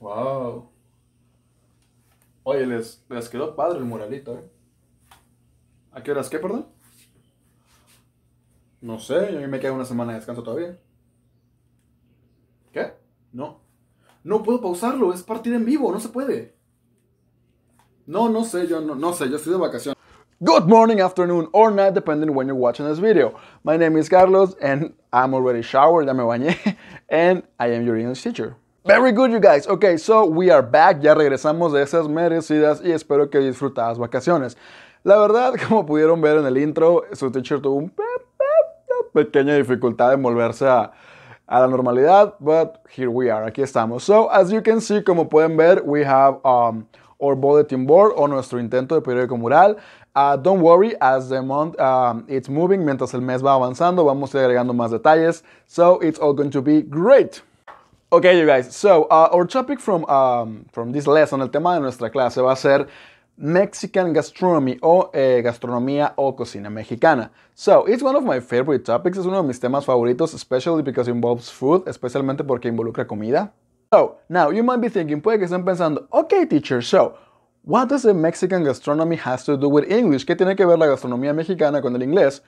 Wow. Oye, les, les quedó padre el muralito, ¿A qué horas qué, perdón? No sé, mí me queda una semana de descanso todavía. ¿Qué? No. No puedo pausarlo, es partir en vivo, no se puede. No, no sé, yo no, no sé, yo estoy de vacaciones. Good morning, afternoon, or night, depending when you're watching this video. My name is Carlos, and I'm already showered, ya me bañé, and I am your English teacher. Very good, you guys. Okay, so we are back. Ya regresamos de esas merecidas y espero que disfrutadas vacaciones. La verdad, como pudieron ver en el intro, su teacher tuvo un una pequeña dificultad en volverse a, a la normalidad, but here we are. Aquí estamos. So, as you can see, como pueden ver, we have um, or bulletin board o nuestro intento de periódico mural. Ah, don't worry, as the month ah, it's moving, mientras el mes va avanzando, vamos a ir agregando más detalles. So it's all going to be great. Okay, you guys. So ah, our topic from um, from this lesson, el tema de nuestra clase va a ser Mexican gastronomy o eh, gastronomía o cocina mexicana. So, it's one of my favorite topics, es uno de mis temas favoritos, especially because it involves food, especialmente porque involucra comida. So, now you might be thinking, puede que estén pensando, ok teacher, so, what does the Mexican gastronomy has to do with English? ¿Qué tiene que ver la gastronomía mexicana con el inglés?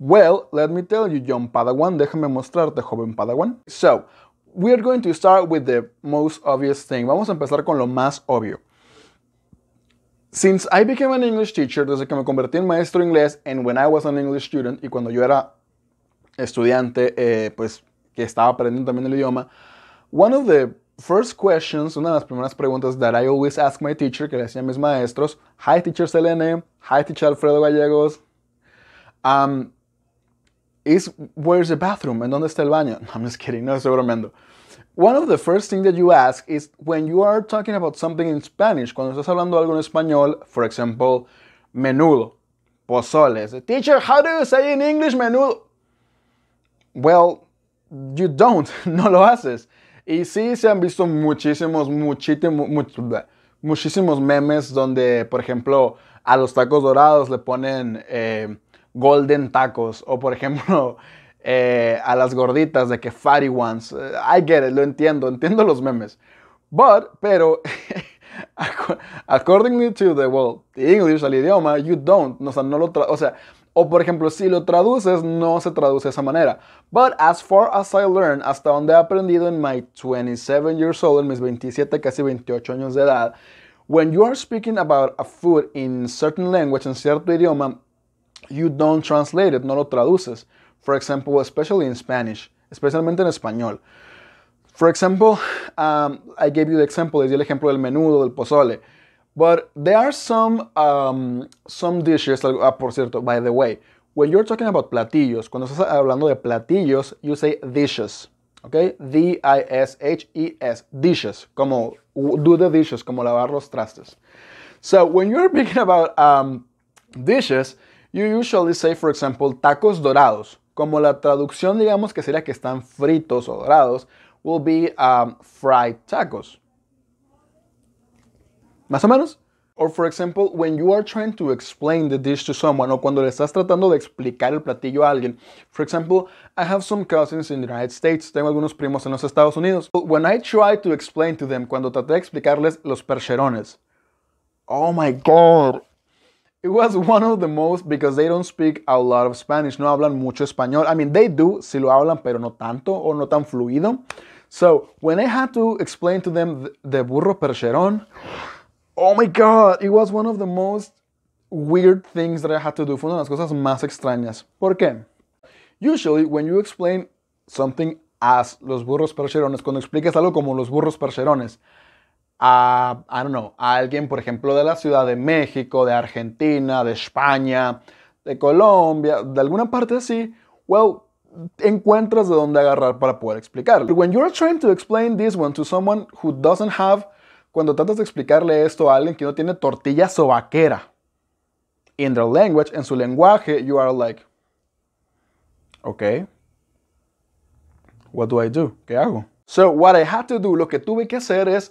Well, let me tell you, John Padawan, déjame mostrarte, joven Padawan. So, we are going to start with the most obvious thing. Vamos a empezar con lo más obvio. Since I became an English teacher, desde que me convertí en maestro inglés, and when I was an English student, y cuando yo era estudiante, eh, pues, que estaba aprendiendo también el idioma, one of the first questions, una de las primeras preguntas that I always ask my teacher, que le hacía a mis maestros, hi teacher Selene, hi teacher Alfredo Gallegos, um, is where's the bathroom? ¿En dónde está el baño? No, I'm just kidding, no, estoy bromeando. One of the first things that you ask is when you are talking about something in Spanish, cuando estás hablando algo en español, for example, menudo, pozoles. Teacher, how do you say in English menudo? Well, you don't, no lo haces. Y sí, se han visto muchísimos, muchísimos, muchísimos memes donde, por ejemplo, a los tacos dorados le ponen eh, golden tacos. O, por ejemplo, eh, a las gorditas de que fatty ones. Eh, I get it, lo entiendo, entiendo los memes. But, pero, according to the, well, English, al idioma, you don't. O sea, no lo o sea, o por ejemplo, si lo traduces, no se traduce de esa manera. But as far as I learned, hasta donde he aprendido en my 27 years old, en mis 27, casi 28 años de edad, when you are speaking about a food in certain language, en cierto idioma, you don't translate it, no lo traduces. For example, especially in Spanish, especialmente en español. For example, um, I gave you the example, les di el ejemplo del menudo, del pozole. But there are some, um, some dishes, ah, por cierto, by the way, when you're talking about platillos, cuando estás hablando de platillos, you say dishes, okay? D-I-S-H-E-S, dishes, como do the dishes, como lavar los trastes. So when you're speaking about um, dishes, you usually say, for example, tacos dorados, como la traducción, digamos, que sería que están fritos o dorados, will be um, fried tacos. Más o menos. Or for example, when you are trying to explain the dish to someone, o cuando le estás tratando de explicar el platillo a alguien. For example, I have some cousins in the United States, tengo algunos primos en los Estados Unidos. When I try to explain to them, cuando traté de explicarles los percherones. Oh my god. It was one of the most because they don't speak a lot of Spanish. No hablan mucho español. I mean, they do, si lo hablan, pero no tanto o no tan fluido. So, when I had to explain to them the burro percherón, oh my god, it was one of the most weird things that I had to do. Fue una de las cosas más extrañas. ¿Por qué? Usually, when you explain something as los burros percherones, cuando explicas algo como los burros percherones, a, I don't know, a alguien, por ejemplo, de la Ciudad de México, de Argentina, de España, de Colombia, de alguna parte así, well, encuentras de dónde agarrar para poder explicarlo. when you're trying to explain this one to someone who doesn't have cuando tratas de explicarle esto a alguien que no tiene tortilla sobaquera. In their language, en su lenguaje, you are like, ok what do I do? ¿Qué hago? So what I had to do, lo que tuve que hacer es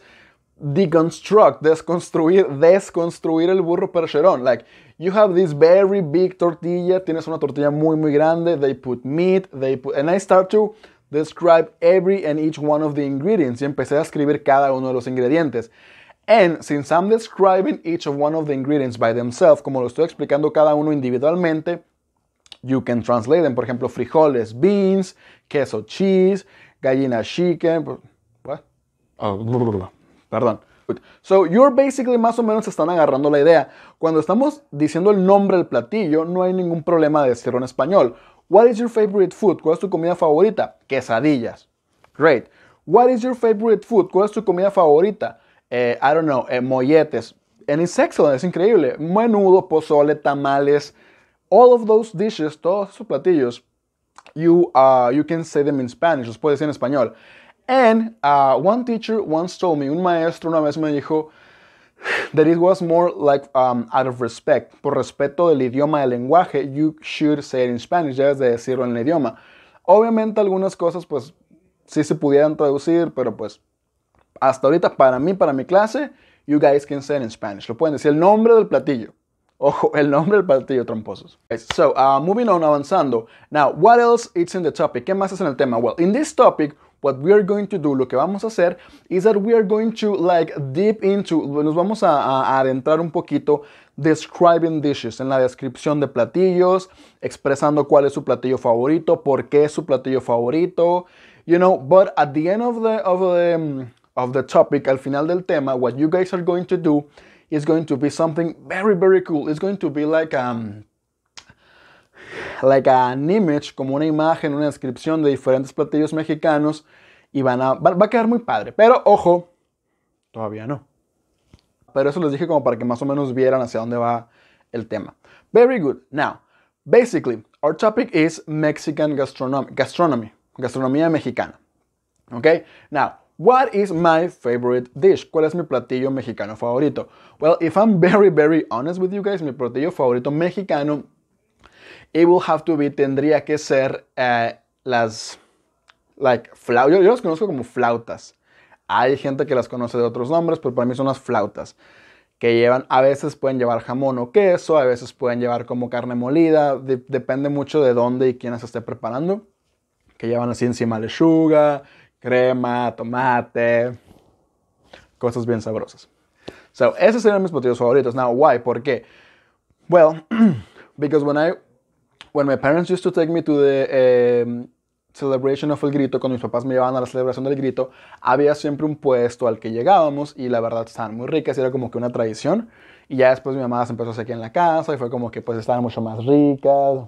deconstruct, desconstruir, desconstruir el burro percherón. Like, you have this very big tortilla, tienes una tortilla muy, muy grande, they put meat, they put, and I start to Describe every and each one of the ingredients. Y empecé a escribir cada uno de los ingredientes. And since I'm describing each of one of the ingredients by themselves, como lo estoy explicando cada uno individualmente, you can translate them. Por ejemplo, frijoles, beans, queso, cheese, gallina chicken. Pues, what? Oh, perdón. So, you're basically más o menos están agarrando la idea. Cuando estamos diciendo el nombre del platillo, no hay ningún problema de decirlo en español. What is your favorite food? ¿Cuál es tu comida favorita? Quesadillas. Great. What is your favorite food? ¿Cuál es tu comida favorita? Eh, I don't know, eh, molletes. And it's excellent, es increíble. Menudo, pozole, tamales. All of those dishes, todos esos platillos, you, uh, you can say them in Spanish, los puedes decir en español. And uh, one teacher once told me, un maestro una vez me dijo, that it was more like um, out of respect. Por respeto del idioma, del lenguaje, you should say it in Spanish, es de decirlo en el idioma. Obviamente algunas cosas pues sí se pudieran traducir, pero pues hasta ahorita para mí, para mi clase, you guys can say it in Spanish. Lo pueden decir el nombre del platillo. Ojo, el nombre del platillo tromposos So, uh, moving on, avanzando. Now, what else is in the topic? ¿Qué más es en el tema? Well, in this topic, what we are going to do, lo que vamos a hacer, is that we are going to like deep into, nos vamos a, a adentrar un poquito describing dishes, en la descripción de platillos, expresando cuál es su platillo favorito, por qué es su platillo favorito, you know, but at the end of the, of the, of the topic, al final del tema, what you guys are going to do is going to be something very, very cool. It's going to be like, um, like an image, como una imagen, una descripción de diferentes platillos mexicanos y van a, va, a quedar muy padre. Pero ojo, todavía no. Pero eso les dije como para que más o menos vieran hacia dónde va el tema. Very good. Now, basically, our topic is Mexican gastronomy, gastronomy, gastronomía mexicana. Okay? Now, what is my favorite dish? ¿Cuál es mi platillo mexicano favorito? Well, if I'm very, very honest with you guys, mi platillo favorito mexicano It will have to be tendría que ser eh, las, like, flautas. Yo, las conozco como flautas. Hay gente que las conoce de otros nombres, pero para mí son las flautas que llevan, a veces pueden llevar jamón o queso, a veces pueden llevar como carne molida, depende mucho de dónde y quién las esté preparando, que llevan así encima lechuga, crema, tomate, cosas bien sabrosas. So, esos serían mis motivos favoritos. Now, why? ¿Por qué? Well, because when I celebration El Grito, cuando mis papás me llevaban a la celebración del Grito, había siempre un puesto al que llegábamos y la verdad estaban muy ricas era como que una tradición. Y ya después mi mamá se empezó a hacer aquí en la casa y fue como que pues estaban mucho más ricas.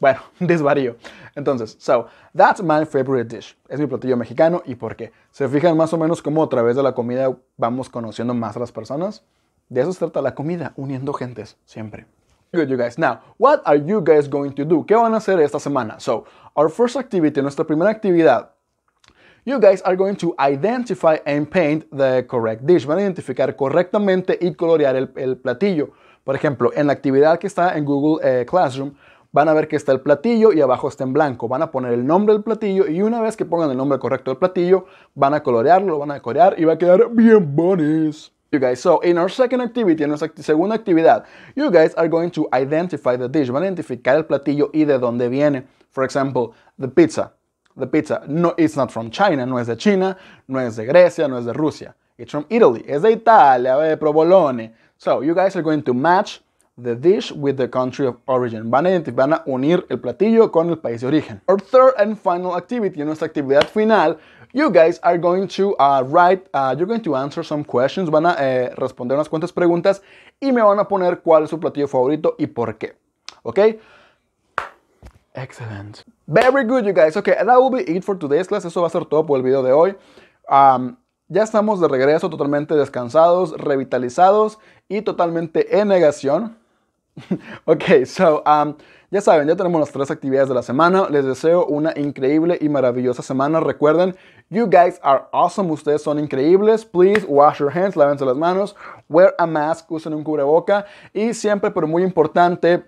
Bueno, desvarío. Entonces, so, that's my favorite dish. Es mi platillo mexicano y por qué. Se fijan más o menos cómo a través de la comida vamos conociendo más a las personas. De eso se trata la comida, uniendo gentes, siempre good, you guys. Now, what are you guys going to do? ¿Qué van a hacer esta semana? So, our first activity, nuestra primera actividad, you guys are going to identify and paint the correct dish. Van a identificar correctamente y colorear el, platillo. Por ejemplo, en la actividad que está en Google eh, Classroom, van a ver que está el platillo y abajo está en blanco. Van a poner el nombre del platillo y una vez que pongan el nombre correcto del platillo, van a colorearlo, lo van a colorear y va a quedar bien bonis. You guys, so in our second activity, in our second actividad, you guys are going to identify the dish, van a identificar el platillo y de dónde viene. For example, the pizza. The pizza, no, it's not from China, no es de China, no es de Grecia, no es de Rusia. It's from Italy, es de Italia, de eh, provolone. So you guys are going to match the dish with the country of origin. Van a, unir el platillo con el país de origen. Our third and final activity, nuestra actividad final, you guys are going to uh, write, uh, you're going to answer some questions, van a eh, responder unas cuantas preguntas y me van a poner cuál es su platillo favorito y por qué. ¿Ok? Excellent. Very good, you guys. Okay, that will be it for today's class. Eso va a ser todo por el video de hoy. Um, ya estamos de regreso totalmente descansados, revitalizados y totalmente en negación. ok, so, um, ya saben, ya tenemos las tres actividades de la semana. Les deseo una increíble y maravillosa semana. Recuerden, you guys are awesome. Ustedes son increíbles. Please wash your hands, lávense las manos, wear a mask, usen un cubreboca. Y siempre, pero muy importante,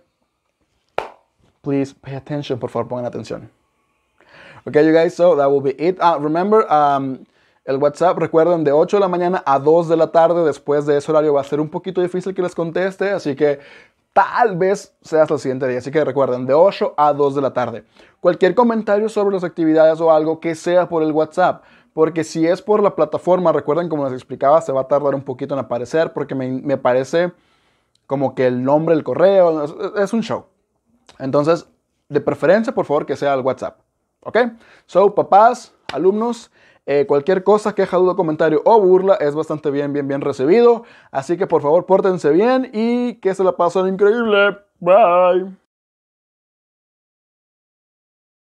please pay attention. Por favor, pongan atención. Okay, you guys, so that will be it. Ah, remember, um, el WhatsApp, recuerden, de 8 de la mañana a 2 de la tarde. Después de ese horario va a ser un poquito difícil que les conteste, así que tal vez sea hasta el siguiente día. Así que recuerden, de 8 a 2 de la tarde. Cualquier comentario sobre las actividades o algo que sea por el WhatsApp. Porque si es por la plataforma, recuerden como les explicaba, se va a tardar un poquito en aparecer porque me, me parece como que el nombre, el correo, es, es, un show. Entonces, de preferencia, por favor, que sea el WhatsApp. ¿Ok? So, papás, alumnos, eh, cualquier cosa, queja, duda, comentario o burla es bastante bien, bien, bien recibido. Así que por favor, pórtense bien y que se la pasen increíble. Bye.